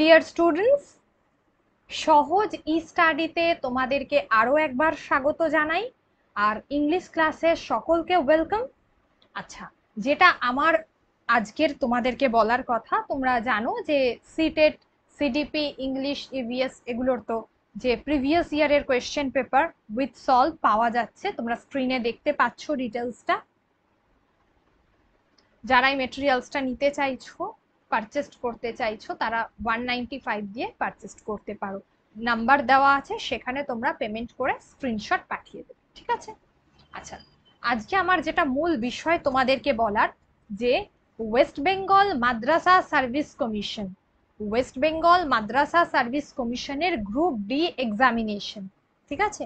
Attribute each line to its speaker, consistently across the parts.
Speaker 1: Dear students সহজ ই স্টাডিতে তোমাদেরকে আরও একবার স্বাগত জানাই আর ইংলিশ ক্লাসে সকলকে ওয়েলকাম আচ্ছা যেটা আমার আজকের তোমাদেরকে বলার কথা তোমরা জানো যে সিটেট সিডিপি ইংলিশ ইভিএস এগুলোর তো যে প্রিভিয়াস ইয়ারের কোয়েশ্চেন পেপার উইথ সলভ পাওয়া যাচ্ছে তোমরা স্ক্রিনে দেখতে পাচ্ছ ডিটেলসটা যারাই মেটেরিয়ালসটা নিতে চাইছো পারচেস্ট করতে চাইছো তারা ওয়ান ফাইভ দিয়ে পারচেস্ট করতে পারো নাম্বার দেওয়া আছে সেখানে তোমরা পেমেন্ট করে স্ক্রিনশট পাঠিয়ে দেবে ঠিক আছে আচ্ছা আজকে আমার যেটা মূল বিষয় তোমাদেরকে বলার যে West Bengal Madrasah service commission West Bengal Madrasah service কমিশনের গ্রুপ ডি এক্সামিনেশন ঠিক আছে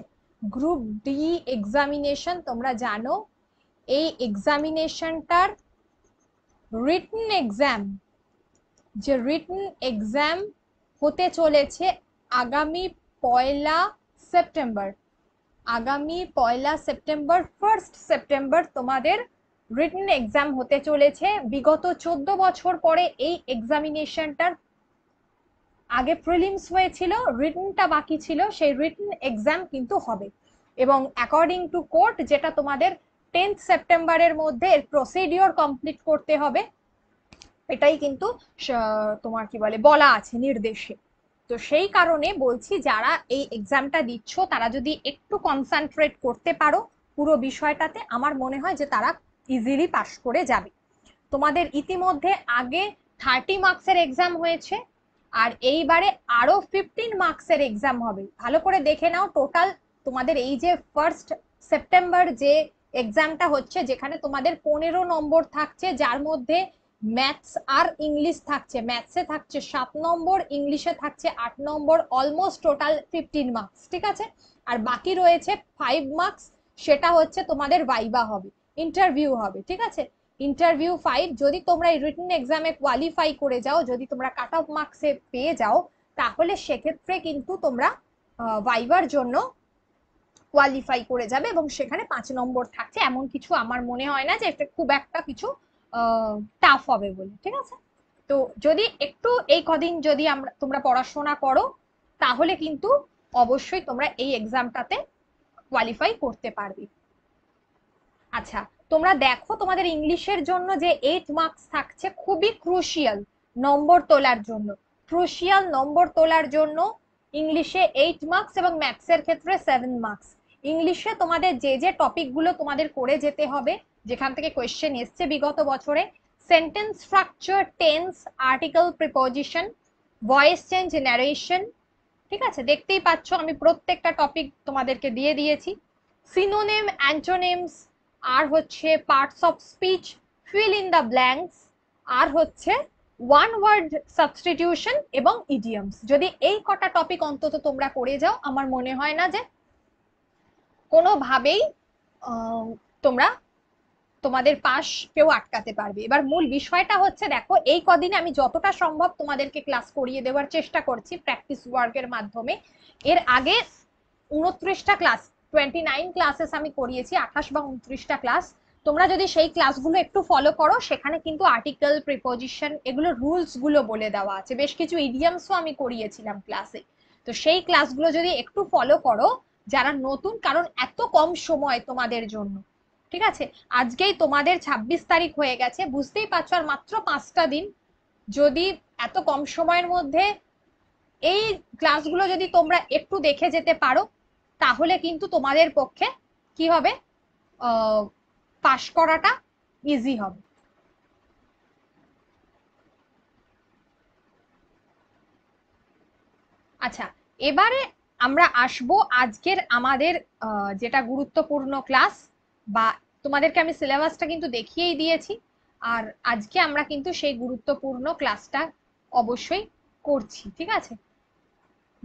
Speaker 1: গ্রুপ ডি এক্সামিনেশন তোমরা জানো এই এক্সামিনেশনটার রিটন এক্সাম যে রিটার্ন এক্সাম হতে চলেছে আগামী পয়লা সেপ্টেম্বর আগামী পয়লা সেপ্টেম্বর ফার্স্ট সেপ্টেম্বর তোমাদের রিটার্ন এক্সাম হতে চলেছে বিগত চোদ্দ বছর পরে এই এক্সামিনেশনটার আগে প্রিলিমস হয়েছিল রিটার্নটা বাকি ছিল সেই রিটার্ন এক্সাম কিন্তু হবে এবং অ্যাকর্ডিং টু কোর্ট যেটা তোমাদের টেন্থ সেপ্টেম্বরের মধ্যে প্রসিডিওর কমপ্লিট করতে হবে এটাই কিন্তু তোমার কি বলে বলা আছে নির্দেশে তো সেই কারণে বলছি যারা এই এক্সামটা দিচ্ছ তারা যদি একটু কনসেন্ট্রেট করতে পারো পুরো বিষয়টাতে আমার মনে হয় যে তারা ইজিলি পাশ করে যাবে তোমাদের ইতিমধ্যে আগে থার্টি মার্কসের এক্সাম হয়েছে আর এইবারে আরও ফিফটিন মার্কসের এক্সাম হবে ভালো করে দেখে নাও টোটাল তোমাদের এই যে ফার্স্ট সেপ্টেম্বর যে এক্সামটা হচ্ছে যেখানে তোমাদের পনেরো নম্বর থাকছে যার মধ্যে ম্যাথস আর ইংলিশ থাকছে ম্যাথসে থাকছে সাত নম্বর ইংলিশে থাকছে আট নম্বর অলমোস্ট টোটাল ফিফটিন মার্কস ঠিক আছে আর বাকি রয়েছে ফাইভ মার্কস সেটা হচ্ছে তোমাদের ভাইবা হবে ইন্টারভিউ হবে ঠিক আছে ইন্টারভিউ ফাইভ যদি তোমরা এই রিটেন এক্সামে কোয়ালিফাই করে যাও যদি তোমরা কাট অফ মার্কসে পেয়ে যাও তাহলে সেক্ষেত্রে কিন্তু তোমরা ভাইবার জন্য কোয়ালিফাই করে যাবে এবং সেখানে পাঁচ নম্বর থাকছে এমন কিছু আমার মনে হয় না যে এটা খুব একটা কিছু টাফ হবে বলে ঠিক আছে তো যদি একটু এই কদিন যদি আমরা তোমরা পড়াশোনা করো তাহলে কিন্তু অবশ্যই তোমরা এই এক্সামটাতে কোয়ালিফাই করতে পারবে আচ্ছা তোমরা দেখো তোমাদের ইংলিশের জন্য যে এইট মার্কস থাকছে খুবই ক্রুশিয়াল নম্বর তোলার জন্য ক্রুশিয়াল নম্বর তোলার জন্য ইংলিশে এইট মার্কস এবং ম্যাথসের ক্ষেত্রে সেভেন মার্কস ইংলিশে তোমাদের যে যে টপিকগুলো তোমাদের করে যেতে হবে যেখান থেকে কোয়েশ্চেন এসছে বিগত বছরে sentence structure tense article preposition voice change narration ঠিক আছে দেখতেই পাচ্ছ আমি প্রত্যেকটা টপিক তোমাদেরকে দিয়ে দিয়েছি সিনোনেম অ্যান্টোনেমস আর হচ্ছে parts of speech fill in the blanks আর হচ্ছে ওয়ান ওয়ার্ড সাবস্টিটিউশন এবং ইডিয়ামস যদি এই কটা টপিক অন্তত তোমরা করে যাও আমার মনে হয় না যে কোনোভাবেই তোমরা তোমাদের পাশ কেউ আটকাতে পারবে এবার মূল বিষয়টা হচ্ছে দেখো এই কদিনে আমি যতটা সম্ভব তোমাদেরকে ক্লাস করিয়ে দেওয়ার চেষ্টা করছি প্র্যাকটিস ওয়ার্কের মাধ্যমে এর আগে উনত্রিশটা ক্লাস টোয়েন্টি নাইন ক্লাসেস আমি করিয়েছি আঠাশ বা উনত্রিশটা ক্লাস তোমরা যদি সেই ক্লাসগুলো একটু ফলো করো সেখানে কিন্তু আর্টিকেল প্রিপোজিশন এগুলো রুলসগুলো বলে দেওয়া আছে বেশ কিছু ইডিয়ামসও আমি করিয়েছিলাম ক্লাসে তো সেই ক্লাসগুলো যদি একটু ফলো করো যারা নতুন কারণ এত কম সময় তোমাদের জন্য ঠিক আছে আজকেই তোমাদের ২৬ তারিখ হয়ে গেছে বুঝতেই পারছো আর মাত্র পাঁচটা দিন যদি এত কম সময়ের মধ্যে এই ক্লাসগুলো যদি তোমরা একটু দেখে যেতে পারো তাহলে কিন্তু তোমাদের পক্ষে কি হবে পাশ করাটা ইজি হবে আচ্ছা এবারে আমরা আসব আজকের আমাদের যেটা গুরুত্বপূর্ণ ক্লাস বা তোমাদেরকে আমি সিলেবাসটা কিন্তু দেখিয়েই দিয়েছি আর আজকে আমরা কিন্তু সেই গুরুত্বপূর্ণ ক্লাসটা অবশ্যই করছি ঠিক আছে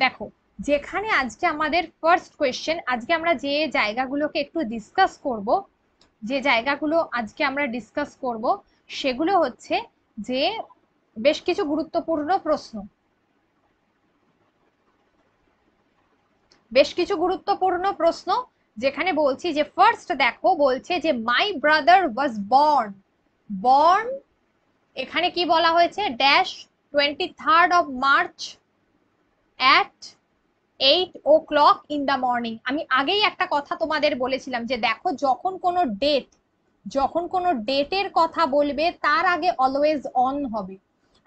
Speaker 1: দেখো যেখানে আজকে আমাদের ফার্স্ট কোয়েশ্চেন আজকে আমরা যে জায়গাগুলোকে একটু ডিসকাস করব যে জায়গাগুলো আজকে আমরা ডিসকাস করব সেগুলো হচ্ছে যে বেশ কিছু গুরুত্বপূর্ণ প্রশ্ন বেশ কিছু গুরুত্বপূর্ণ প্রশ্ন যেখানে বলছি যে ফার্স্ট দেখো বলছে যে my brother was born born এখানে কি বলা হয়েছে dash twenty third of March at eight o'clock in the morning আমি আগেই একটা কথা তোমাদের বলেছিলাম যে দেখো যখন কোনো ডেট যখন কোনো ডেটের কথা বলবে তার আগে অলওয়েজ অন হবে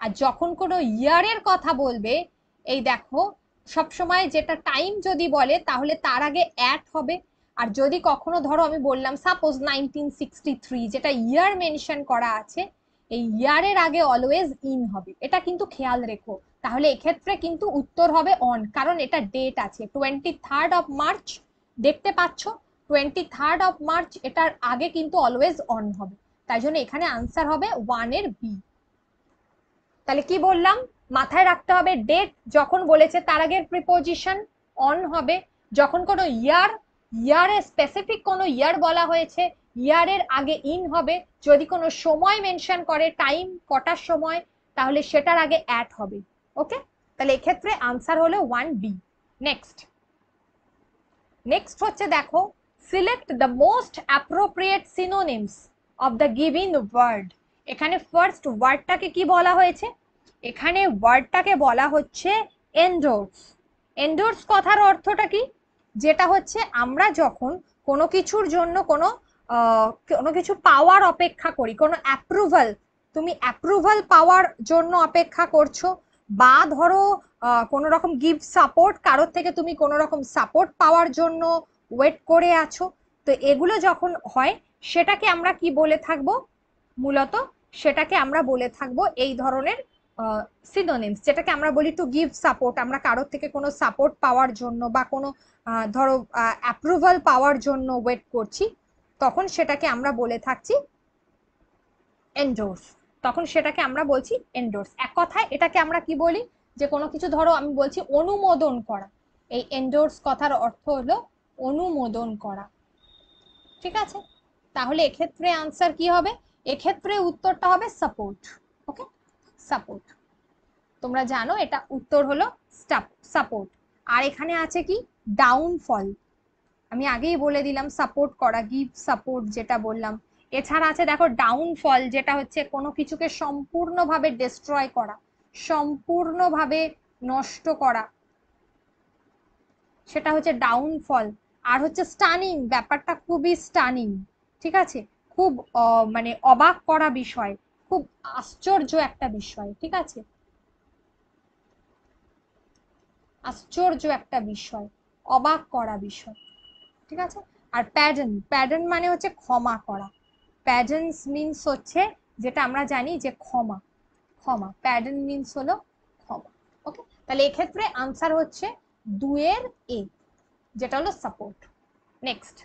Speaker 1: আর যখন কোনো ইয়ারের কথা বলবে এই দেখো সবসময় যেটা টাইম যদি বলে তাহলে তার আগে অ্যাট হবে আর যদি কখনো ধরো আমি বললাম সাপোজ নাইনটিন যেটা ইয়ার মেনশন করা আছে এই ইয়ারের আগে অলওয়েজ ইন হবে এটা কিন্তু খেয়াল রেখো তাহলে এক্ষেত্রে কিন্তু উত্তর হবে অন কারণ এটা ডেট আছে টোয়েন্টি থার্ড অফ মার্চ দেখতে পাচ্ছ টোয়েন্টি থার্ড অফ মার্চ এটার আগে কিন্তু অলওয়েজ অন হবে তাই জন্য এখানে আনসার হবে ওয়ানের বি তাহলে কি বললাম মাথায় রাখতে হবে ডেট যখন বলেছে তার আগের প্রিপোজিশন অন হবে যখন কোনো ইয়ার ইয়ারে স্পেসিফিক কোনো ইয়ার বলা হয়েছে ইয়ারের আগে ইন হবে যদি কোনো সময় মেনশন করে টাইম কটার সময় তাহলে সেটার আগে অ্যাট হবে ওকে তাহলে এক্ষেত্রে আনসার হলো ওয়ান বি নেক্সট নেক্সট হচ্ছে দেখো select the most appropriate synonyms of the given word এখানে ফার্স্ট ওয়ার্ডটাকে কি বলা হয়েছে এখানে ওয়ার্ডটাকে বলা হচ্ছে এন্ডোর্স এন্ডোর্স কথার অর্থটা কি যেটা হচ্ছে আমরা যখন কোনো কিছুর জন্য কোনো কোনো কিছু পাওয়ার অপেক্ষা করি কোনো অ্যাপ্রুভাল তুমি অ্যাপ্রুভাল পাওয়ার জন্য অপেক্ষা করছো বা ধরো কোনো রকম গিফট সাপোর্ট কারোর থেকে তুমি কোনো রকম সাপোর্ট পাওয়ার জন্য ওয়েট করে আছো তো এগুলো যখন হয় সেটাকে আমরা কি বলে থাকবো মূলত সেটাকে আমরা বলে থাকবো এই ধরনের সিনোনিমস যেটাকে আমরা বলি টু গিভ সাপোর্ট আমরা কারোর থেকে কোনো সাপোর্ট পাওয়ার জন্য বা কোনো ধরো অ্যাপ্রুভাল পাওয়ার জন্য ওয়েট করছি তখন সেটাকে আমরা বলে থাকছি এন্ডোর্স তখন সেটাকে আমরা বলছি এন্ডোর্স এক কথায় এটাকে আমরা কি বলি যে কোনো কিছু ধরো আমি বলছি অনুমোদন করা এই এন্ডোর্স কথার অর্থ হলো অনুমোদন করা ঠিক আছে তাহলে এক্ষেত্রে আনসার কি হবে এক্ষেত্রে উত্তরটা হবে সাপোর্ট ওকে সাপোর্ট তোমরা জানো এটা উত্তর হলো সাপোর্ট আর এখানে আছে কি ডাউনফল আমি আগেই বলে দিলাম সাপোর্ট করা গিভ সাপোর্ট যেটা বললাম এছাড়া আছে দেখো ডাউনফল যেটা হচ্ছে কোনো কিছুকে সম্পূর্ণভাবে ডিস্ট্রয় করা সম্পূর্ণভাবে নষ্ট করা সেটা হচ্ছে ডাউনফল আর হচ্ছে স্টানিং ব্যাপারটা খুবই স্টানিং ঠিক আছে খুব মানে অবাক করা বিষয় খুব আশ্চর্য একটা বিষয় ঠিক আছে আশ্চর্য একটা বিষয় অবাক করা বিষয় ঠিক আছে আর প্যাডেন প্যাডেন মানে হচ্ছে ক্ষমা করা প্যাডেন্স মিনস হচ্ছে যেটা আমরা জানি যে ক্ষমা ক্ষমা প্যাডেন মিনস হলো ক্ষমা ওকে তাহলে এক্ষেত্রে আনসার হচ্ছে দুয়ের এ যেটা হলো সাপোর্ট নেক্সট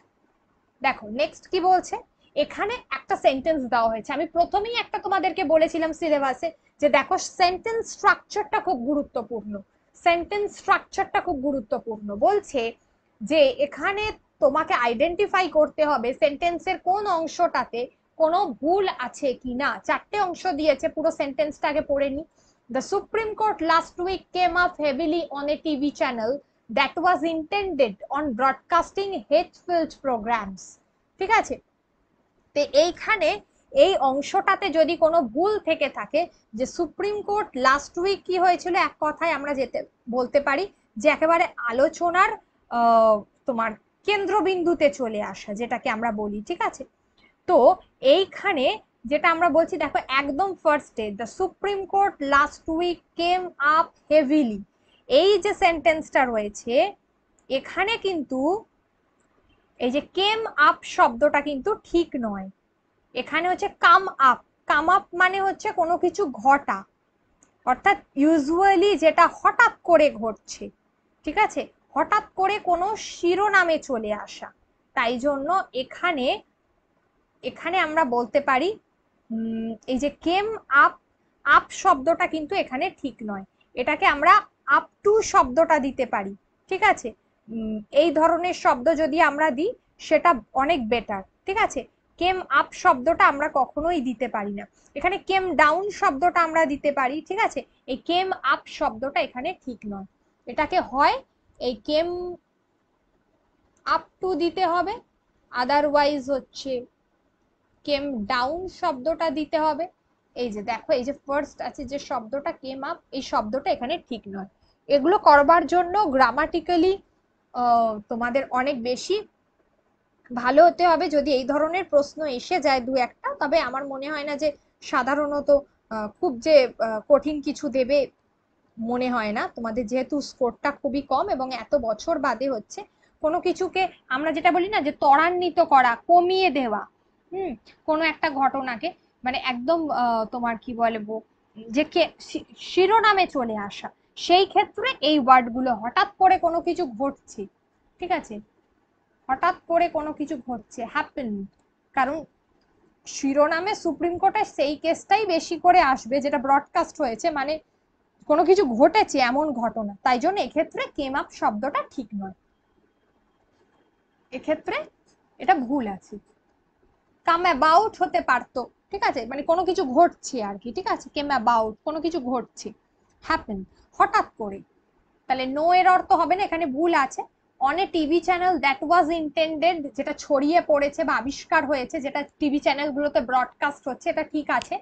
Speaker 1: দেখো নেক্সট কি বলছে এখানে একটা সেন্টেন্স দেওয়া হয়েছে আমি প্রথমেই একটা তোমাদেরকে বলেছিলাম সিলেবাসে যে দেখো সেন্টেন্স স্ট্রাকচারটা খুব গুরুত্বপূর্ণ সেন্টেন্স স্ট্রাকচারটা খুব গুরুত্বপূর্ণ বলছে যে এখানে তোমাকে আইডেন্টিফাই করতে হবে সেন্টেন্সের কোন অংশটাতে কোনো ভুল আছে কি না চারটে অংশ দিয়েছে পুরো সেন্টেন্সটাকে পড়ে নি the supreme court last week came up heavily on a TV channel that was intended on broadcasting field programmes ঠিক আছে তো এইখানে এই অংশটাতে যদি কোনো ভুল থেকে থাকে যে সুপ্রিম কোর্ট লাস্ট উইক কি হয়েছিল এক কথায় আমরা যেতে বলতে পারি যে একেবারে আলোচনার তোমার কেন্দ্রবিন্দুতে চলে আসা যেটাকে আমরা বলি ঠিক আছে তো এইখানে যেটা আমরা বলছি দেখো একদম ফার্স্টে the supreme court last week came up heavily এই যে সেন্টেন্সটা রয়েছে এখানে কিন্তু এই যে কেম আপ শব্দটা কিন্তু ঠিক নয় এখানে হচ্ছে কাম আপ কাম আপ মানে হচ্ছে কোনো কিছু ঘটা অর্থাৎ ইউজুয়ালি যেটা হঠাৎ করে ঘটছে ঠিক আছে হঠাৎ করে কোনো শিরোনামে চলে আসা তাই জন্য এখানে এখানে আমরা বলতে পারি এই যে কেম আপ আপ শব্দটা কিন্তু এখানে ঠিক নয় এটাকে আমরা আপ টু শব্দটা দিতে পারি ঠিক আছে এই ধরনের শব্দ যদি আমরা দিই সেটা অনেক বেটার ঠিক আছে কেম আপ শব্দটা আমরা কখনোই দিতে পারি না এখানে কেম ডাউন শব্দটা আমরা দিতে পারি ঠিক আছে এই কেম আপ শব্দটা এখানে ঠিক নয় এটাকে হয় এই কেম আপ টু দিতে হবে আদারওয়াইজ হচ্ছে কেম ডাউন শব্দটা দিতে হবে এই যে দেখো এই যে ফার্স্ট আছে যে শব্দটা কেম আপ এই শব্দটা এখানে ঠিক নয় এগুলো করবার জন্য গ্রামাটিক্যালি তোমাদের অনেক বেশি ভালো হতে হবে যদি এই ধরনের প্রশ্ন এসে যায় দু একটা তবে আমার মনে হয় না যে সাধারণত খুব যে কঠিন কিছু দেবে মনে হয় না তোমাদের যেহেতু স্কোরটা খুবই কম এবং এত বছর বাদে হচ্ছে কোনো কিছুকে আমরা যেটা বলি না যে ত্বরান্বিত করা কমিয়ে দেওয়া হুম কোনো একটা ঘটনাকে মানে একদম তোমার কি বলবো যে শিরোনামে চলে আসা সেই ক্ষেত্রে এই ওয়ার্ডগুলো হঠাৎ করে কোনো কিছু ঘটছে ঠিক আছে হঠাৎ করে কোনো কিছু ঘটছে হ্যাপেন কারণ শিরোনামে সুপ্রিম কোর্টে সেই কেসটাই বেশি করে আসবে যেটা ব্রডকাস্ট হয়েছে মানে কোনো কিছু ঘটেছে এমন ঘটনা তাই জন্য এক্ষেত্রে কেম আপ শব্দটা ঠিক নয় এক্ষেত্রে এটা ভুল আছে কাম অ্যাবাউট হতে পারতো ঠিক আছে মানে কোনো কিছু ঘটছে আর কি ঠিক আছে কেম অ্যাবাউট কোনো কিছু ঘটছে হ্যাপেন হঠাৎ করে তাহলে নো এর অর্থ হবে না এখানে ভুল আছে on a TV channel that was intended যেটা ছড়িয়ে পড়েছে বা আবিষ্কার হয়েছে যেটা টিভি চ্যানেলগুলোতে ব্রডকাস্ট হচ্ছে এটা ঠিক আছে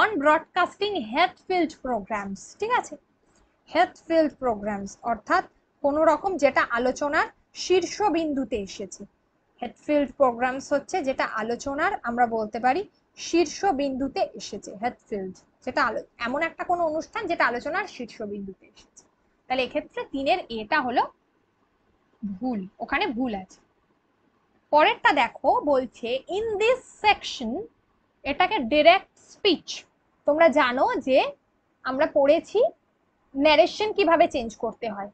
Speaker 1: on broadcasting health field programmes ঠিক আছে হেলথ ফিল্ড প্রোগ্রামস অর্থাৎ কোনো রকম যেটা আলোচনার শীর্ষবিন্দুতে এসেছে ফিল্ড প্রোগ্রামস হচ্ছে যেটা আলোচনার আমরা বলতে পারি শীর্ষবিন্দুতে এসেছে ফিল্ড যেটা এমন একটা কোনো অনুষ্ঠান যেটা আলোচনার শীর্ষবিন্দুতে এসেছে তাহলে এক্ষেত্রে তিনের এটা হলো ভুল ওখানে ভুল আছে পরেরটা দেখো বলছে ইন দিস সেকশন এটাকে ডিরেক্ট স্পিচ তোমরা জানো যে আমরা পড়েছি ন্যারেশন কিভাবে চেঞ্জ করতে হয়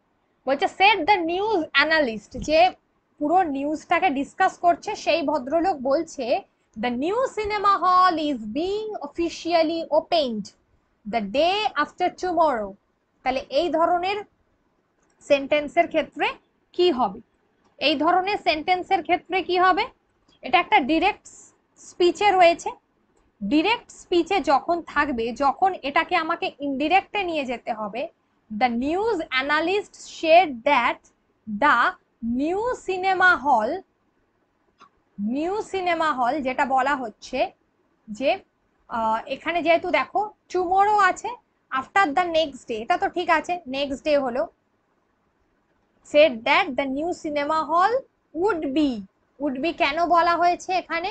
Speaker 1: বলছে সেট দ্য নিউজ অ্যানালিস্ট যে পুরো নিউজটাকে ডিসকাস করছে সেই ভদ্রলোক বলছে The new cinema hall is being officially opened the day after tomorrow. তাহলে এই ধরনের সেন্টেন্সের ক্ষেত্রে কি হবে এই ধরনের সেন্টেন্সের ক্ষেত্রে কি হবে এটা একটা ডিরেক্ট স্পিচে রয়েছে ডিরেক্ট স্পিচে যখন থাকবে যখন এটাকে আমাকে ইনডিরেক্টে নিয়ে যেতে হবে the news analyst said that the new cinema hall new cinema hall যেটা বলা হচ্ছে যে এখানে যেহেতু দেখো টুমোরো আছে আফটার দ্য নেক্সট ডে এটা তো ঠিক আছে নেক্সট ডে হলো said that the new cinema hall would be would be কেন বলা হয়েছে এখানে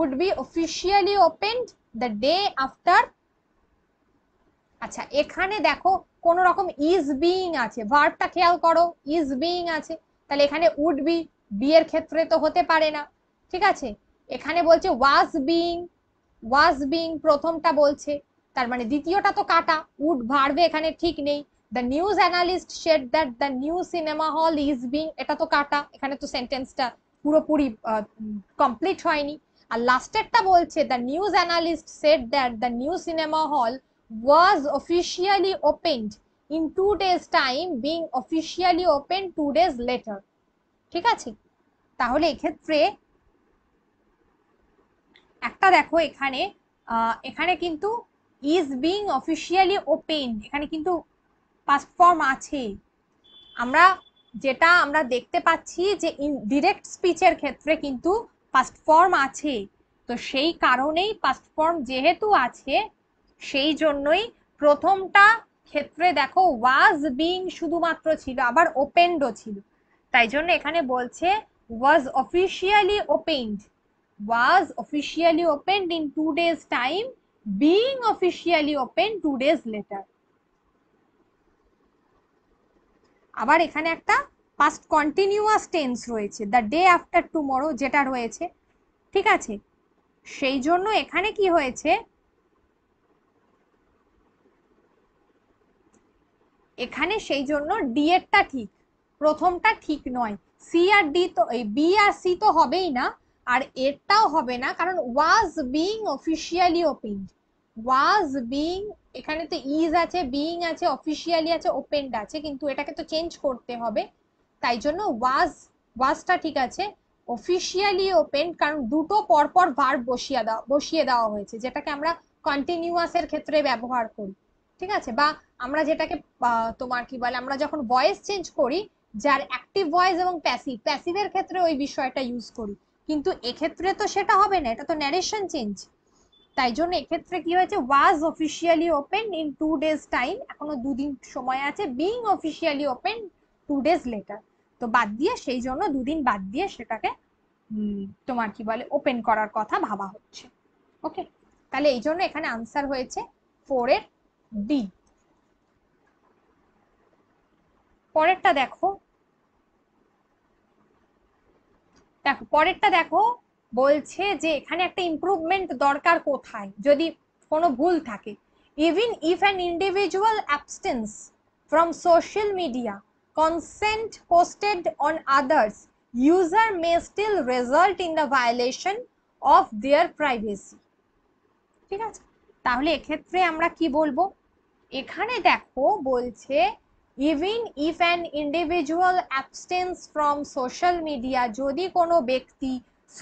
Speaker 1: would be officially opened the day after আচ্ছা এখানে দেখো কোন রকম ইজ বিং আছে ভার্বটা খেয়াল করো ইজ বিং আছে তাহলে এখানে উড বি বিয়ের ক্ষেত্রে তো হতে পারে না ঠিক আছে এখানে বলছে ওয়াজ বিং ওয়াজ বিং প্রথমটা বলছে তার মানে দ্বিতীয়টা তো কাটা উড ভাড়বে এখানে ঠিক নেই the news analyst said that the new cinema hall is being এটা তো কাটা এখানে তো সেন্টেন্সটা পুরোপুরি কমপ্লিট হয়নি আর লাস্টেরটা বলছে the news analyst said that the new cinema hall was officially opened in two days time being officially open two days later ঠিক আছে তাহলে এক্ষেত্রে একটা দেখো এখানে এখানে কিন্তু ইজ বিং অফিসিয়ালি ওপেন এখানে কিন্তু পাস্ট ফর্ম আছে আমরা যেটা আমরা দেখতে পাচ্ছি যে ইন ডিরেক্ট স্পিচের ক্ষেত্রে কিন্তু পাস্ট ফর্ম আছে তো সেই কারণেই পাস্ট ফর্ম যেহেতু আছে সেই জন্যই প্রথমটা ক্ষেত্রে দেখো ওয়াজ বিং শুধুমাত্র ছিল আবার ওপেন্ডও ছিল তাই জন্য এখানে বলছে was officially opened was officially opened in 2 days time being officially opened 2 days later আবার এখানে একটা পাস্ট কন্টিনিউয়াস টেন্স রয়েছে দ্য ডে আফটার টুমরো যেটা রয়েছে ঠিক আছে সেই জন্য এখানে কি হয়েছে এখানে সেই জন্য ডিএরটা ঠিক প্রথমটা ঠিক নয় সি আর ডি তো এই বি আর সি তো হবেই না আর এরটাও হবে না কারণ was being officially open was being এখানে তো ইজ আছে বিং আছে অফিসিয়ালি আছে ওপেন্ড আছে কিন্তু এটাকে তো চেঞ্জ করতে হবে তাই জন্য ওয়াজ ওয়াজটা ঠিক আছে অফিসিয়ালি ওপেন কারণ দুটো পরপর ভার বসিয়ে দেওয়া বসিয়ে দেওয়া হয়েছে যেটাকে আমরা কন্টিনিউয়াসের ক্ষেত্রে ব্যবহার করি ঠিক আছে বা আমরা যেটাকে তোমার কি বলে আমরা যখন ভয়েস চেঞ্জ করি যার অ্যাক্টিভ ভয়েস এবং প্যাসিভ প্যাসিভের ক্ষেত্রে ওই বিষয়টা ইউজ করি কিন্তু এক্ষেত্রে তো সেটা হবে না এটা তো ন্যারেশন চেঞ্জ তাই জন্য এক্ষেত্রে কি হয়েছে was officially open in two days time এখনো দুদিন সময় আছে being officially open two days later তো বাদ দিয়ে সেই জন্য দুদিন বাদ দিয়ে সেটাকে তোমার কি বলে ওপেন করার কথা ভাবা হচ্ছে ওকে তাহলে এই জন্য এখানে আনসার হয়েছে ফোর এর ডি পরেরটা দেখো দেখো পরেরটা দেখো বলছে যে এখানে একটা ইম্প্রুভমেন্ট দরকার কোথায় যদি কোনো ভুল থাকে even if an individual abstains from social media content posted on others user may still result in the violation of their privacy ঠিক আছে তাহলে এক্ষেত্রে আমরা কি বলবো এখানে দেখো বলছে even if an individual abstains from social media যদি কোনো ব্যক্তি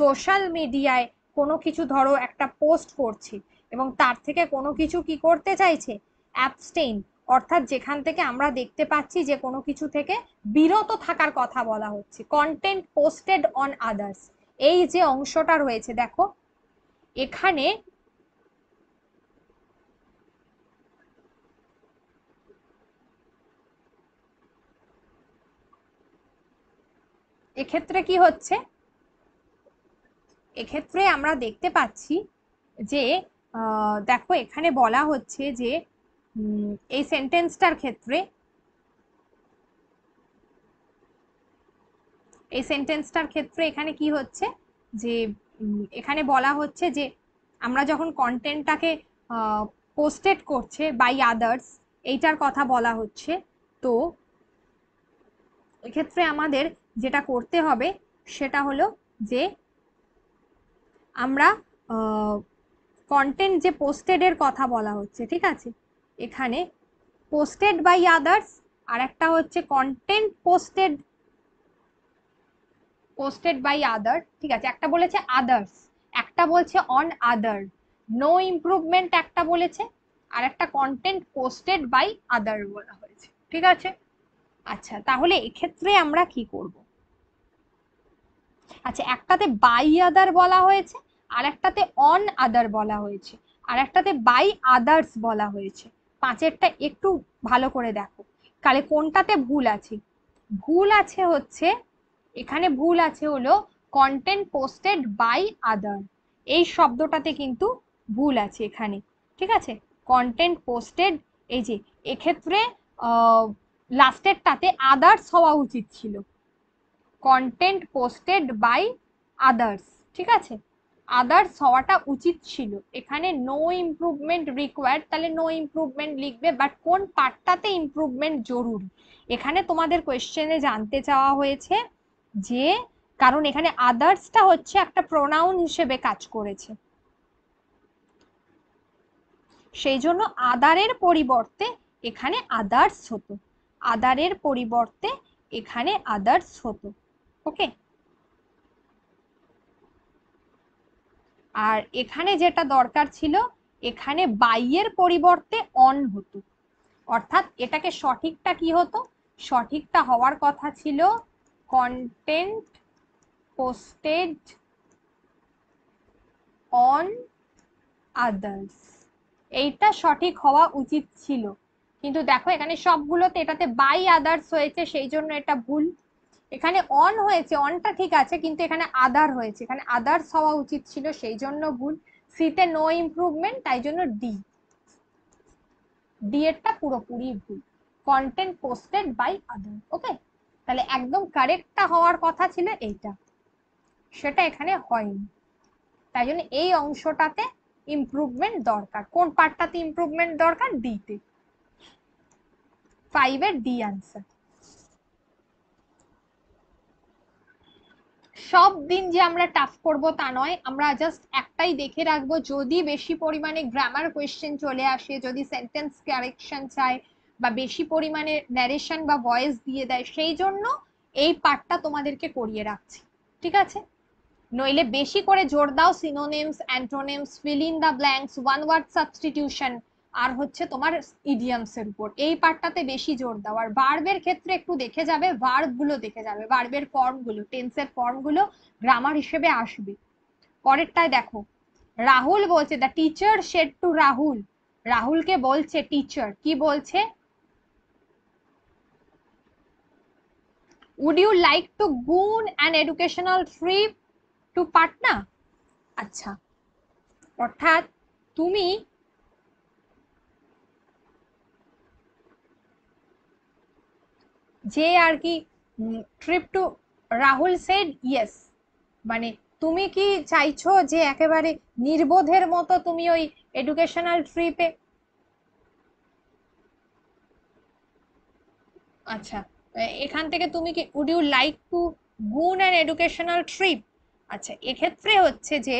Speaker 1: সোশ্যাল মিডিয়ায় কোনো কিছু ধরো একটা পোস্ট করছে এবং তার থেকে কোনো কিছু কি করতে চাইছে অ্যাবস্টেইন অর্থাৎ যেখান থেকে আমরা দেখতে পাচ্ছি যে কোনো কিছু থেকে বিরত থাকার কথা বলা হচ্ছে কন্টেন্ট পোস্টেড অন আদার্স এই যে অংশটা রয়েছে দেখো এখানে এক্ষেত্রে কি হচ্ছে এক্ষেত্রে আমরা দেখতে পাচ্ছি যে দেখো এখানে বলা হচ্ছে যে এই সেন্টেন্সটার ক্ষেত্রে এই সেন্টেন্সটার ক্ষেত্রে এখানে কি হচ্ছে যে এখানে বলা হচ্ছে যে আমরা যখন কন্টেন্টটাকে পোস্টেড করছে বাই আদার্স এইটার কথা বলা হচ্ছে তো এক্ষেত্রে আমাদের যেটা করতে হবে সেটা হলো যে আমরা কন্টেন্ট যে পোস্টেডের কথা বলা হচ্ছে ঠিক আছে এখানে পোস্টেড বাই আদার্স আর একটা হচ্ছে content posted posted by other ঠিক আছে একটা বলেছে আদার্স একটা বলছে অন আদার নো ইমপ্রুভমেন্ট একটা বলেছে আর একটা কন্টেন্ট পোস্টেড বাই আদার বলা হয়েছে ঠিক আছে আচ্ছা তাহলে এক্ষেত্রে আমরা কি করব আচ্ছা একটাতে বাই আদার বলা হয়েছে আর একটাতে অন আদার বলা হয়েছে আর একটাতে বাই আদার্স বলা হয়েছে পাঁচেরটা একটু ভালো করে দেখো তাহলে কোনটাতে ভুল আছে ভুল আছে হচ্ছে এখানে ভুল আছে হলো কন্টেন্ট পোস্টেড বাই আদার এই শব্দটাতে কিন্তু ভুল আছে এখানে ঠিক আছে কন্টেন্ট পোস্টেড এই যে এক্ষেত্রে লাস্টেরটাতে আদার্স হওয়া উচিত ছিল কন্টেন্ট পোস্টেড বাই আদার্স ঠিক আছে আদার্স হওয়াটা উচিত ছিল এখানে নো ইম্প্রুভমেন্ট রিকোয়ার্ড তাহলে নো ইম্প্রুভমেন্ট লিখবে বাট কোন পার্টটাতে ইম্প্রুভমেন্ট জরুরি এখানে তোমাদের কোয়েশ্চেনে জানতে চাওয়া হয়েছে যে কারণ এখানে আদার্সটা হচ্ছে একটা প্রোনাউন হিসেবে কাজ করেছে সেই জন্য আদারের পরিবর্তে এখানে আদার্স হতো আদারের পরিবর্তে এখানে আদার্স হতো ওকে আর এখানে যেটা দরকার ছিল এখানে বাইয়ের পরিবর্তে অন হতো অর্থাৎ এটাকে সঠিকটা কি হতো সঠিকটা হওয়ার কথা ছিল কন্টেন্ট পোস্টেড অন আদার্স এইটা সঠিক হওয়া উচিত ছিল কিন্তু দেখো এখানে সবগুলোতে এটাতে বাই আদার্স হয়েছে সেই জন্য এটা ভুল এখানে অন হয়েছে অনটা ঠিক আছে কিন্তু এখানে আদার হয়েছে এখানে আদার্স হওয়া উচিত ছিল সেই জন্য ভুল সিতে নো ইম্প্রুভমেন্ট তাই জন্য ডি ডি এরটা পুরোপুরি ভুল content posted by other okay তাহলে একদম কারেক্টটা হওয়ার কথা ছিল এইটা সেটা এখানে হয়নি তাই জন্য এই অংশটাতে ইম্প্রুভমেন্ট দরকার কোন পার্টটাতে ইম্প্রুভমেন্ট দরকার ডিতে 5 এর ডি আনসার সব দিন যে আমরা টাফ করব তা নয় আমরা জাস্ট একটাই দেখে রাখবো যদি বেশি পরিমাণে গ্রামার কোয়েশ্চেন চলে আসে যদি সেন্টেন্স কারেকশন চায় বা বেশি পরিমাণে ন্যারেশন বা ভয়েস দিয়ে দেয় সেই জন্য এই পার্টটা তোমাদেরকে করিয়ে রাখছি ঠিক আছে নইলে বেশি করে জোর দাও synonyms antonyms fill in the blanks one word substitution আর হচ্ছে তোমার ইডিয়ামস এর উপর এই পার্টটাতে বেশি জোর দাও আর ভার্বের ক্ষেত্রে একটু দেখে যাবে ভার্ব গুলো দেখে যাবে ভার্বের ফর্ম গুলো টেন্সের ফর্ম গুলো গ্রামার হিসেবে আসবে পরেরটায় দেখো রাহুল বলছে the teacher said to Rahul রাহুলকে বলছে টিচার কি বলছে would you like to go on an educational trip to Patna আচ্ছা অর্থাৎ তুমি যে আর কি trip to Rahul said yes মানে তুমি কি চাইছো যে একেবারে নির্বোধের মতো তুমি ওই এডুকেশনাল ট্রিপে আচ্ছা এখান থেকে তুমি কি would you like to go on an educational trip আচ্ছা এক্ষেত্রে হচ্ছে যে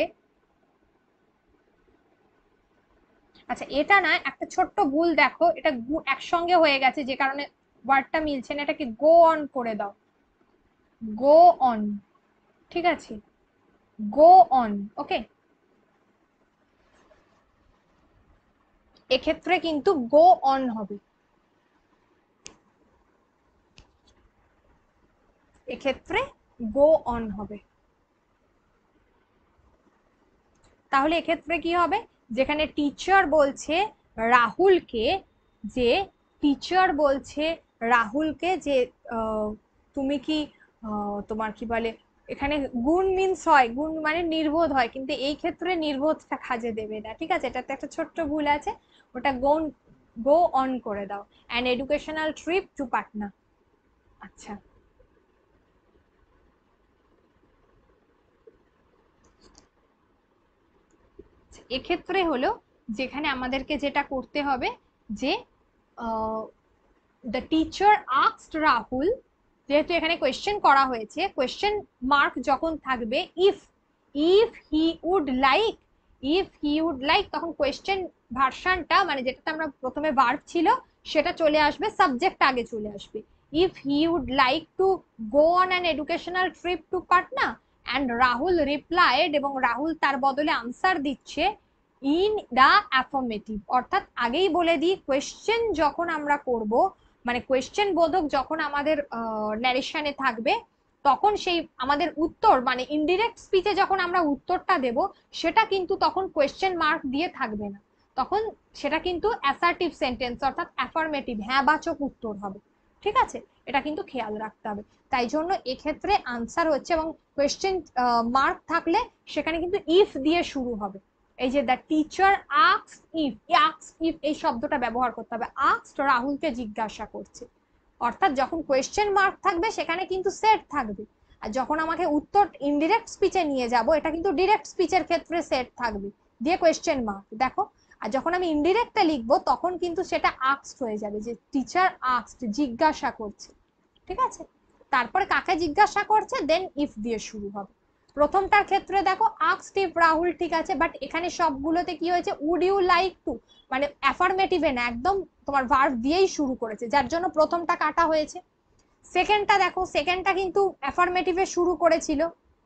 Speaker 1: আচ্ছা এটা না একটা ছোট্ট ভুল দেখো এটা একসঙ্গে হয়ে গেছে যে কারণে ওয়ার্ডটা মিলছে না এটাকে গো অন করে দাও গো অন ঠিক আছে গো অন ওকে এক্ষেত্রে কিন্তু গো অন হবে এক্ষেত্রে গো অন হবে তাহলে এক্ষেত্রে কি হবে যেখানে টিচার বলছে রাহুলকে যে টিচার বলছে রাহুলকে যে তুমি কি তোমার কি বলে এখানে গুণ মিন্স হয় গুণ মানে নির্বোধ হয় কিন্তু এই ক্ষেত্রে নির্বোধটা খাজে দেবে না ঠিক আছে এটাতে একটা ছোট্ট ভুল আছে ওটা গোন গো অন করে দাও an educational trip to Patna আচ্ছা এক্ষেত্রে হলো যেখানে আমাদেরকে যেটা করতে হবে যে দ্য টিচার আক্সড রাহুল যেহেতু এখানে কোয়েশ্চেন করা হয়েছে কোয়েশ্চেন মার্ক যখন থাকবে if if he would like if he would like তখন কোয়েশ্চেন ভার্সানটা মানে যেটাতে আমরা প্রথমে বার্ক ছিল সেটা চলে আসবে সাবজেক্ট আগে চলে আসবে if he would like to go on an educational trip to Patna and Rahul replied এবং রাহুল তার বদলে আনসার দিচ্ছে ইন দ্য অ্যাফর্মেটিভ অর্থাৎ আগেই বলে দিই কোয়েশ্চেন যখন আমরা করবো মানে কোয়েশ্চেন বোধক যখন আমাদের ন্যারেশনে থাকবে তখন সেই আমাদের উত্তর মানে ইনডিরেক্ট স্পিচে যখন আমরা উত্তরটা দেব সেটা কিন্তু তখন কোয়েশ্চেন মার্ক দিয়ে থাকবে না তখন সেটা কিন্তু অ্যাসার্টিভ সেন্টেন্স অর্থাৎ অ্যাফার্মেটিভ হ্যাঁবাচক উত্তর হবে ঠিক আছে এটা কিন্তু খেয়াল রাখতে হবে তাই জন্য এক্ষেত্রে আনসার হচ্ছে এবং কোয়েশ্চেন মার্ক থাকলে সেখানে কিন্তু ইফ দিয়ে শুরু হবে এই যে the teacher asks if asks if এই শব্দটা ব্যবহার করতে হবে আক্স রাহুলকে জিজ্ঞাসা করছে অর্থাৎ যখন কোয়েশ্চেন মার্ক থাকবে সেখানে কিন্তু সেট থাকবে আর যখন আমাকে উত্তর ইনডিরেক্ট স্পিচে নিয়ে যাব এটা কিন্তু ডিরেক্ট স্পিচের ক্ষেত্রে সেট থাকবে দিয়ে কোয়েশ্চেন মার্ক দেখো আর যখন আমি ইনডিরেক্টটা লিখবো তখন কিন্তু সেটা আক্সড হয়ে যাবে যে টিচার আক্সড জিজ্ঞাসা করছে ঠিক আছে তারপরে কাকে জিজ্ঞাসা করছে দেন ইফ দিয়ে শুরু হবে প্রথমটার ক্ষেত্রে দেখো আক রাহুল ঠিক আছে বাট এখানে সবগুলোতে কি হয়েছে উড ইউ লাইক টু মানে অ্যাফার্মেটিভে না একদম তোমার ভার্ভ দিয়েই শুরু করেছে যার জন্য প্রথমটা কাটা হয়েছে সেকেন্ডটা দেখো সেকেন্ডটা কিন্তু অ্যাফার্মেটিভে শুরু করেছিল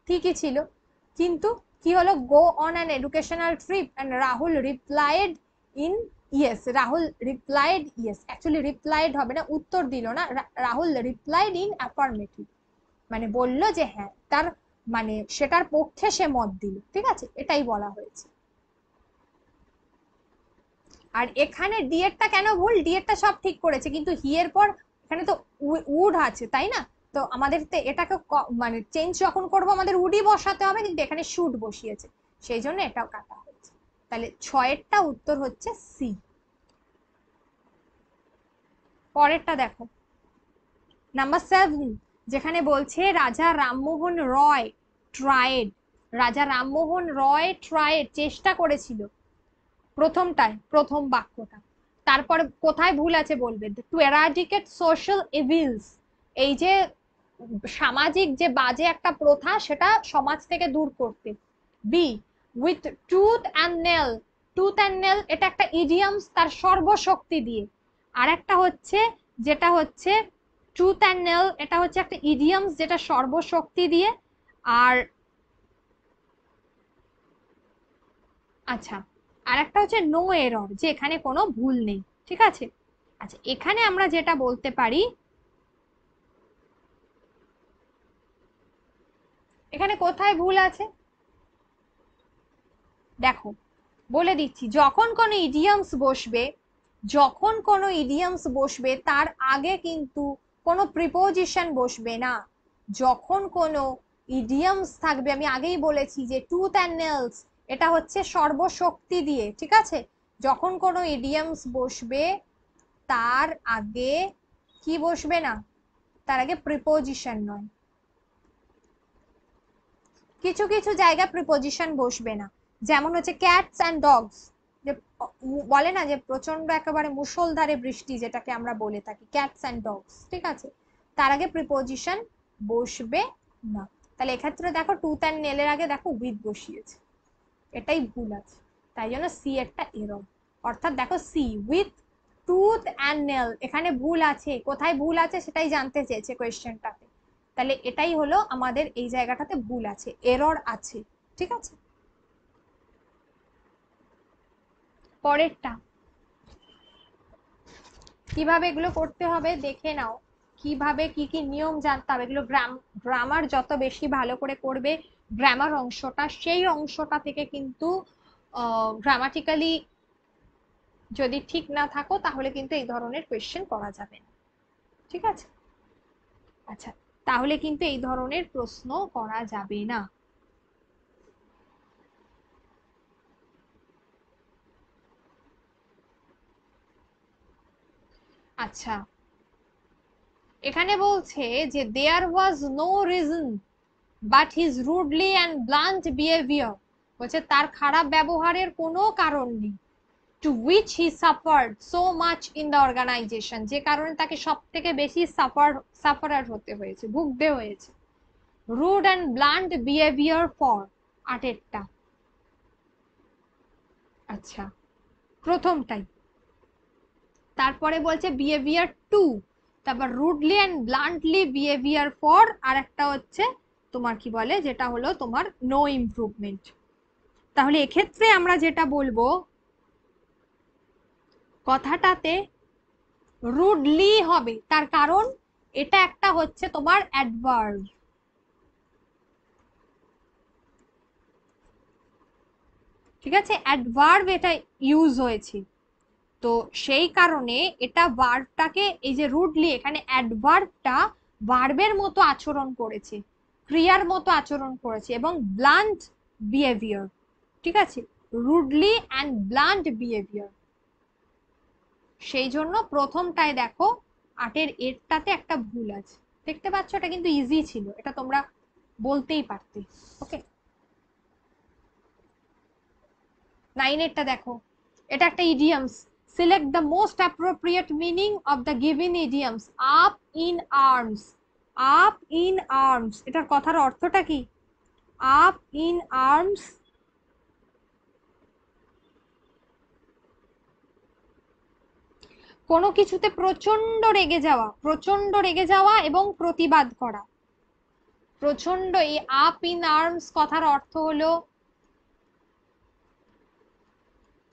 Speaker 1: ঠিকই ছিল কিন্তু কি হলো go on an educational trip and Rahul replied in yes Rahul replied yes actually replied হবে না উত্তর দিল না রাহুল রিপ্লাইড ইন অ্যাফার্মেটিভ মানে বলল যে হ্যাঁ তার মানে সেটার পক্ষে সে মত দিল ঠিক আছে এটাই বলা হয়েছে আর এখানে ডিএরটা কেন ভুল ডিএরটা সব ঠিক করেছে কিন্তু হিয়ের পর এখানে তো উড আছে তাই না তো মানে আমাদের তো এটাকে মানে চেঞ্জ যখন করব আমাদের উডই বসাতে হবে কিন্তু এখানে শুট বসিয়েছে সেই জন্য এটাও কাটা হয়েছে তাহলে ছয়েরটা উত্তর হচ্ছে সি পরেরটা দেখো নাম্বার সেভেন যেখানে বলছে রাজা রামমোহন রয় ট্রায়েড রাজা রামমোহন রয় ট্রায়েড চেষ্টা করেছিল প্রথমটায় প্রথম বাক্যটা তারপর কোথায় ভুল আছে বলবে টু এরাডিকেট সোশ্যাল ইভিলস এই যে সামাজিক যে বাজে একটা প্রথা সেটা সমাজ থেকে দূর করতে B with tooth and nail tooth and nail এটা একটা ইডিয়ামস তার সর্বশক্তি দিয়ে আর একটা হচ্ছে যেটা হচ্ছে ট্রুথ অ্যান্ড নেল এটা হচ্ছে একটা ইডিয়ামস যেটা সর্বশক্তি দিয়ে আর আচ্ছা আর একটা হচ্ছে নো এরর যে এখানে কোনো ভুল নেই ঠিক আছে আচ্ছা এখানে আমরা যেটা বলতে পারি এখানে কোথায় ভুল আছে দেখো বলে দিচ্ছি যখন কোনো ইডিয়ামস বসবে যখন কোনো ইডিয়ামস বসবে তার আগে কিন্তু কোনো প্রিপোজিশন বসবে না যখন কোনো ইডিয়ামস থাকবে আমি আগেই বলেছি যে টুথ অ্যান্ড নেলস এটা হচ্ছে সর্বশক্তি দিয়ে ঠিক আছে যখন কোনো ইডিয়ামস বসবে তার আগে কি বসবে না তার আগে প্রিপোজিশন নয় কিছু কিছু জায়গায় প্রিপোজিশন বসবে না যেমন হচ্ছে ক্যাটস অ্যান্ড ডগস যে বলে না যে প্রচণ্ড একেবারে মুসলধারে বৃষ্টি যেটাকে আমরা বলে থাকি ক্যাটস অ্যান্ড ডগস ঠিক আছে তার আগে প্রিপোজিশন বসবে না তাহলে এক্ষেত্রে দেখো টুথ অ্যান্ড নেলের আগে দেখো উইথ বসিয়েছে এটাই ভুল আছে তাই জন্য সি একটা এরম অর্থাৎ দেখো C with tooth and nail এখানে ভুল আছে কোথায় ভুল আছে সেটাই জানতে চেয়েছে কোয়েশ্চেনটাতে তাহলে এটাই হলো আমাদের এই জায়গাটাতে ভুল আছে এরর আছে ঠিক আছে পরেরটা কিভাবে এগুলো করতে হবে দেখে নাও কিভাবে কি কি নিয়ম জানতে হবে এগুলো গ্রাম গ্রামার যত বেশি ভালো করে করবে গ্রামার অংশটা সেই অংশটা থেকে কিন্তু গ্রামাটিক্যালি যদি ঠিক না থাকো তাহলে কিন্তু এই ধরনের কোয়েশ্চেন করা যাবে না ঠিক আছে আচ্ছা তাহলে কিন্তু এই ধরনের প্রশ্ন করা যাবে না আচ্ছা এখানে বলছে যে there was no reason but his rudely and blunt behaviour বলছে তার খারাপ ব্যবহারের কোনো কারণ নেই to which he suffered so much in the organisation যে কারণে তাকে সব থেকে বেশি সাফার সাফারার হতে হয়েছে ভুগতে হয়েছে rude and blunt behaviour for আটেরটা আচ্ছা প্রথমটাই তারপরে বলছে বিহেভিয়ার টু তারপর rudely and bluntly behaviour four আর একটা হচ্ছে তোমার কি বলে যেটা হলো তোমার নো ইমপ্রুভমেন্ট তাহলে এক্ষেত্রে আমরা যেটা বলবো কথাটাতে রুডলি হবে তার কারণ এটা একটা হচ্ছে তোমার অ্যাডভার্ব ঠিক আছে অ্যাডভার্ব এটা ইউজ হয়েছে তো সেই কারণে এটা ভার্বটাকে এই যে রুডলি এখানে অ্যাডভার্বটা ভার্বের মতো আচরণ করেছে ক্রিয়ার মতো আচরণ করেছে এবং ব্লান্ট বিহেভিয়ার ঠিক আছে রুডলি অ্যান্ড ব্লান্ট বিহেভিয়ার সেই জন্য প্রথমটায় দেখো আটের এরটাতে একটা ভুল আছে দেখতে পাচ্ছ এটা কিন্তু ইজি ছিল এটা তোমরা বলতেই পারতে ওকে নাইন এরটা দেখো এটা একটা idioms select the most appropriate meaning of the given idioms up in arms up in arms এটার কথার অর্থটা কি up in arms কোনো কিছুতে প্রচন্ড রেগে যাওয়া প্রচন্ড রেগে যাওয়া এবং প্রতিবাদ করা প্রচন্ড এই আপ ইন আর্মস কথার অর্থ হলো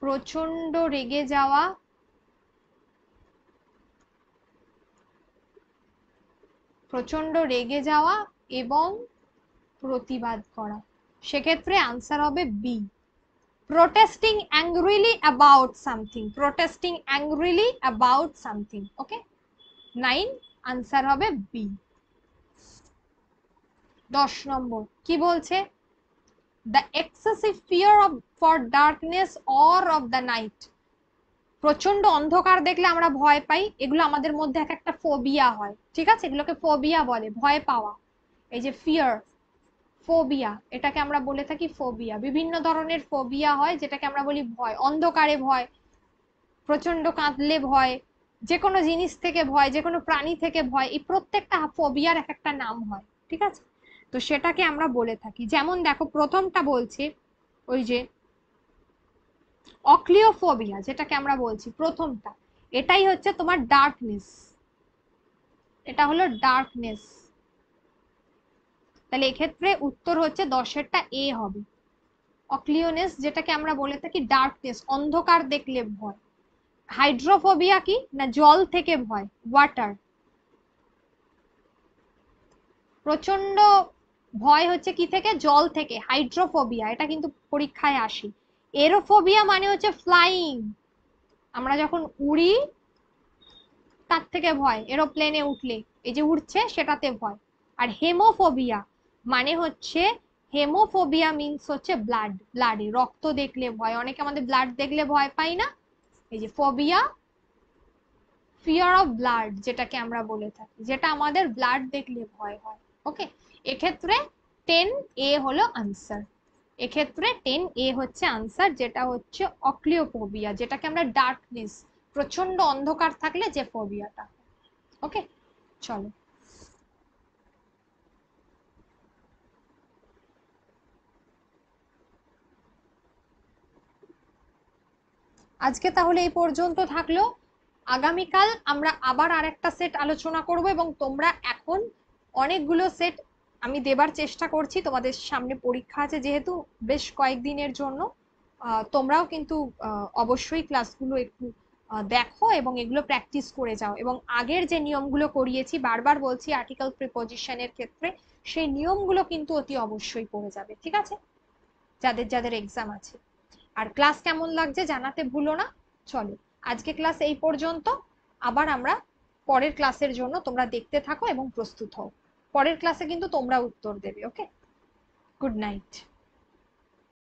Speaker 1: প্রচন্ড রেগে যাওয়া প্রচন্ড রেগে যাওয়া এবং প্রতিবাদ করা সেক্ষেত্রে আনসার হবে B protesting angrily about something protesting angrily about something okay nine answer হবে বি দশ নম্বর কি বলছে the excessive fear of for darkness or of the night প্রচন্ড অন্ধকার দেখলে আমরা ভয় পাই এগুলো আমাদের মধ্যে এক একটা ফোবিয়া হয় ঠিক আছে এগুলোকে ফোবিয়া বলে ভয় পাওয়া এই যে ফিয়ার ফোবিয়া এটাকে আমরা বলে থাকি ফোবিয়া বিভিন্ন ধরনের ফোবিয়া হয় যেটাকে আমরা বলি ভয় অন্ধকারে ভয় প্রচন্ড কাঁদলে ভয় যে কোনো জিনিস থেকে ভয় যে কোনো প্রাণী থেকে ভয় এই প্রত্যেকটা ফোবিয়ার এক একটা নাম হয় ঠিক আছে তো সেটাকে আমরা বলে থাকি যেমন দেখো প্রথমটা বলছে ওই যে অক্লিওফোবিয়া যেটাকে আমরা বলছি প্রথমটা এটাই হচ্ছে তোমার ডার্কনেস এটা হলো ডার্কনেস তাহলে এক্ষেত্রে উত্তর হচ্ছে দশেরটা এ হবে অক্লিওনেস যেটাকে আমরা বলে থাকি ডার্কনেস অন্ধকার দেখলে ভয় হাইড্রোফোবিয়া কি না জল থেকে ভয় ওয়াটার প্রচন্ড ভয় হচ্ছে কি থেকে জল থেকে হাইড্রোফোবিয়া এটা কিন্তু পরীক্ষায় আসে এরোফোবিয়া মানে হচ্ছে ফ্লাইং আমরা যখন উড়ি তার থেকে ভয় এরোপ্লেনে উঠলে এই যে উড়ছে সেটাতে ভয় আর হেমোফোবিয়া মানে হচ্ছে হেমোফোবিয়া মিনস হচ্ছে ব্লাড ব্লাডে রক্ত দেখলে ভয় অনেকে আমাদের ব্লাড দেখলে ভয় পাই না এই যে ফোবিয়া ফিয়ার অফ ব্লাড যেটাকে আমরা বলে থাকি যেটা আমাদের ব্লাড দেখলে ভয় হয় ওকে এক্ষেত্রে টেন এ হলো আনসার এক্ষেত্রে টেন এ হচ্ছে আনসার যেটা হচ্ছে অক্লিওফোবিয়া যেটাকে আমরা ডার্কনেস প্রচন্ড অন্ধকার থাকলে যে ফোবিয়াটা ওকে চলো আজকে তাহলে এই পর্যন্ত থাকলো আগামীকাল আমরা আবার আরেকটা সেট আলোচনা করব এবং তোমরা এখন অনেকগুলো সেট আমি দেবার চেষ্টা করছি তোমাদের সামনে পরীক্ষা আছে যেহেতু বেশ কয়েকদিনের জন্য তোমরাও কিন্তু অবশ্যই ক্লাসগুলো একটু দেখো এবং এগুলো প্র্যাকটিস করে যাও এবং আগের যে নিয়মগুলো করিয়েছি বারবার বলছি আর্টিকেল প্রিপোজিশনের ক্ষেত্রে সেই নিয়মগুলো কিন্তু অতি অবশ্যই পড়ে যাবে ঠিক আছে যাদের যাদের এক্সাম আছে আর ক্লাস কেমন লাগছে জানাতে ভুলো না চলো আজকে ক্লাস এই পর্যন্ত আবার আমরা পরের ক্লাসের জন্য তোমরা দেখতে থাকো এবং প্রস্তুত হও পরের ক্লাসে কিন্তু তোমরা উত্তর দেবে ওকে গুড নাইট